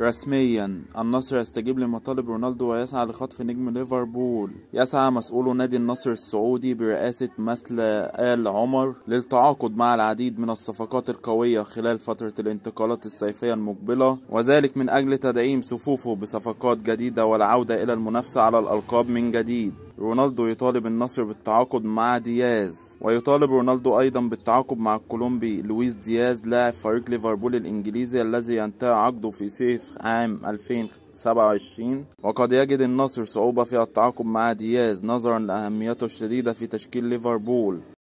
رسميا النصر يستجيب لمطالب رونالدو ويسعى لخطف نجم ليفربول يسعى مسؤولو نادي النصر السعودي برئاسة مثل آل عمر للتعاقد مع العديد من الصفقات القوية خلال فترة الانتقالات الصيفية المقبلة وذلك من أجل تدعيم صفوفه بصفقات جديدة والعودة إلى المنافسة على الألقاب من جديد رونالدو يطالب النصر بالتعاقد مع دياز ويطالب رونالدو أيضا بالتعاقد مع الكولومبي لويس دياز لاعب فريق ليفربول الإنجليزي الذي ينتهي عقده في صيف عام 2027 وقد يجد النصر صعوبة في التعاقد مع دياز نظرا لأهميته الشديدة في تشكيل ليفربول